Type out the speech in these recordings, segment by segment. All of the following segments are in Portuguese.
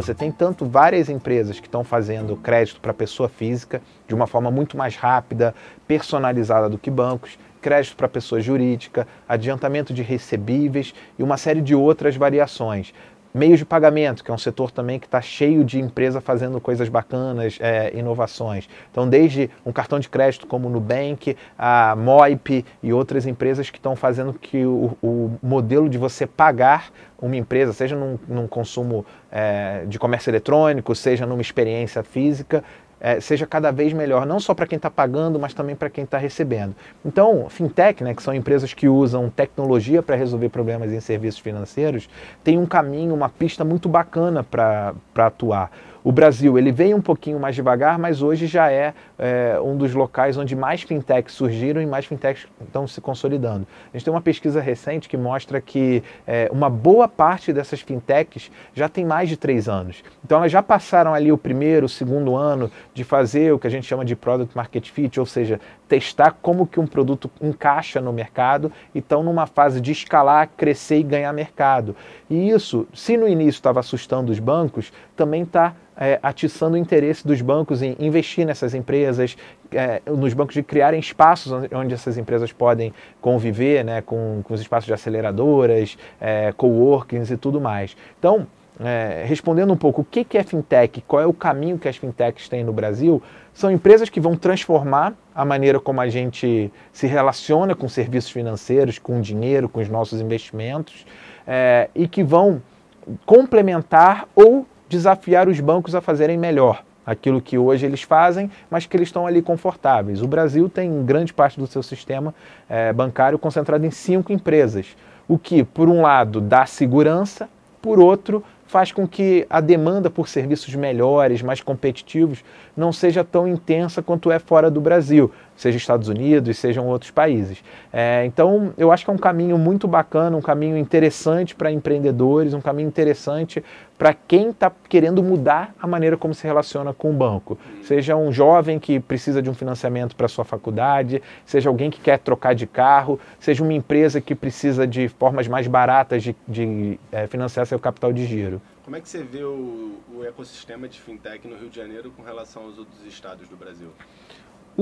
Você tem tanto várias empresas que estão fazendo crédito para pessoa física de uma forma muito mais rápida, personalizada do que bancos, crédito para pessoa jurídica, adiantamento de recebíveis e uma série de outras variações. Meios de pagamento, que é um setor também que está cheio de empresa fazendo coisas bacanas, é, inovações. Então, desde um cartão de crédito como o Nubank, a Moip e outras empresas que estão fazendo que o, o, modelo de você pagar uma empresa, seja num, num consumo é, de comércio eletrônico, seja numa experiência física, é, seja cada vez melhor, não só para quem está pagando, mas também para quem está recebendo. Então, fintech, né, que são empresas que usam tecnologia para resolver problemas em serviços financeiros, tem um caminho, uma pista muito bacana para atuar o Brasil, ele veio um pouquinho mais devagar, mas hoje já é, é um dos locais onde mais fintechs surgiram e mais fintechs estão se consolidando. A gente tem uma pesquisa recente que mostra que é, uma boa parte dessas fintechs já tem mais de três anos. Então elas já passaram ali o primeiro, o segundo ano de fazer o que a gente chama de product market fit, ou seja, testar como que um produto encaixa no mercado e estão numa fase de escalar, crescer e ganhar mercado. E isso, se no início estava assustando os bancos, também está é, é, atiçando o interesse dos bancos em investir nessas empresas, é, nos bancos de criarem espaços onde essas empresas podem conviver né, com, com os espaços de aceleradoras, é, coworkings e tudo mais. Então, é, respondendo um pouco o que, que é fintech, qual é o caminho que as fintechs têm no Brasil, são empresas que vão transformar a maneira como a gente se relaciona com serviços financeiros, com dinheiro, com os nossos investimentos é, e que vão complementar ou desafiar os bancos a fazerem melhor aquilo que hoje eles fazem, mas que eles estão ali confortáveis. O Brasil tem grande parte do seu sistema é, bancário concentrado em cinco empresas, o que, por um lado, dá segurança, por outro, faz com que a demanda por serviços melhores, mais competitivos, não seja tão intensa quanto é fora do Brasil seja Estados Unidos, sejam outros países. É, então, eu acho que é um caminho muito bacana, um caminho interessante para empreendedores, um caminho interessante para quem está querendo mudar a maneira como se relaciona com o banco. Seja um jovem que precisa de um financiamento para sua faculdade, seja alguém que quer trocar de carro, seja uma empresa que precisa de formas mais baratas de, de é, financiar seu capital de giro. Como é que você vê o, o ecossistema de fintech no Rio de Janeiro com relação aos outros estados do Brasil?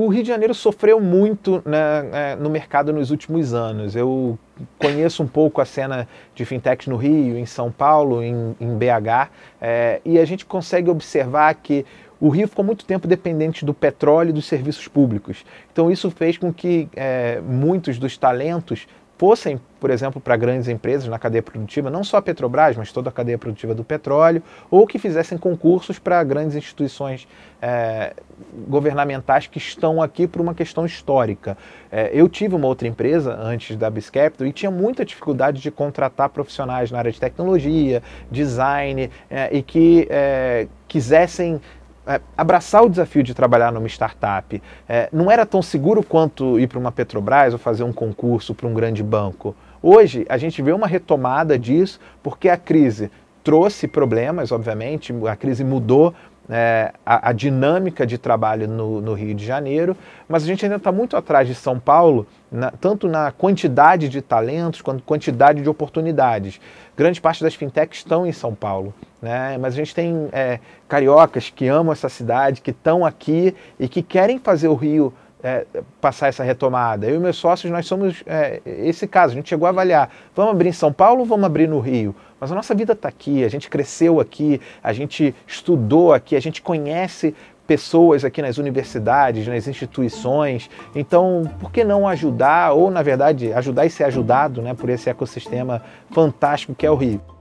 O Rio de Janeiro sofreu muito né, é, no mercado nos últimos anos. Eu conheço um pouco a cena de fintechs no Rio, em São Paulo, em, em BH, é, e a gente consegue observar que o Rio ficou muito tempo dependente do petróleo e dos serviços públicos. Então, isso fez com que é, muitos dos talentos fossem, por exemplo, para grandes empresas na cadeia produtiva, não só a Petrobras, mas toda a cadeia produtiva do petróleo, ou que fizessem concursos para grandes instituições é, governamentais que estão aqui por uma questão histórica. É, eu tive uma outra empresa antes da Bis e tinha muita dificuldade de contratar profissionais na área de tecnologia, design, é, e que quisessem é, abraçar o desafio de trabalhar numa startup. É, não era tão seguro quanto ir para uma Petrobras ou fazer um concurso para um grande banco. Hoje, a gente vê uma retomada disso porque a crise trouxe problemas, obviamente, a crise mudou é, a, a, dinâmica de trabalho no, no, Rio de Janeiro, mas a gente ainda está muito atrás de São Paulo, na, tanto na quantidade de talentos quanto quantidade de oportunidades. Grande parte das fintechs estão em São Paulo, né? mas a gente tem é, cariocas que amam essa cidade, que estão aqui e que querem fazer o Rio é, passar essa retomada. Eu e meus sócios, nós somos é, esse caso. A gente chegou a avaliar: vamos abrir em São Paulo ou vamos abrir no Rio? Mas a nossa vida está aqui, a gente cresceu aqui, a gente estudou aqui, a gente conhece pessoas aqui nas universidades, nas instituições. Então, por que não ajudar, ou na verdade, ajudar e ser ajudado né, por esse ecossistema fantástico que é o Rio?